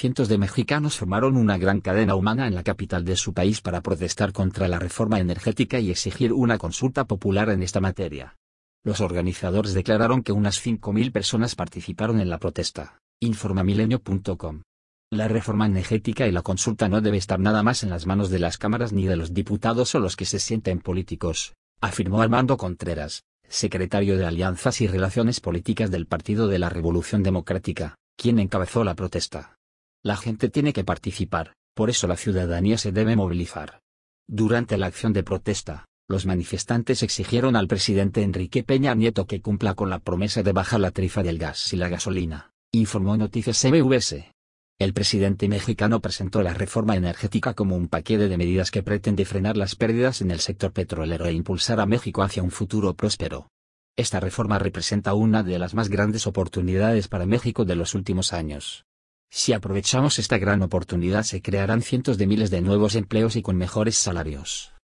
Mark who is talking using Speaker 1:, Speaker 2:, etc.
Speaker 1: Cientos de mexicanos formaron una gran cadena humana en la capital de su país para protestar contra la reforma energética y exigir una consulta popular en esta materia. Los organizadores declararon que unas 5.000 personas participaron en la protesta. informa Milenio.com. La reforma energética y la consulta no debe estar nada más en las manos de las cámaras ni de los diputados o los que se sienten políticos, afirmó Armando Contreras, secretario de Alianzas y Relaciones Políticas del Partido de la Revolución Democrática, quien encabezó la protesta. La gente tiene que participar, por eso la ciudadanía se debe movilizar. Durante la acción de protesta, los manifestantes exigieron al presidente Enrique Peña Nieto que cumpla con la promesa de bajar la tarifa del gas y la gasolina, informó Noticias MVS. El presidente mexicano presentó la reforma energética como un paquete de medidas que pretende frenar las pérdidas en el sector petrolero e impulsar a México hacia un futuro próspero. Esta reforma representa una de las más grandes oportunidades para México de los últimos años. Si aprovechamos esta gran oportunidad se crearán cientos de miles de nuevos empleos y con mejores salarios.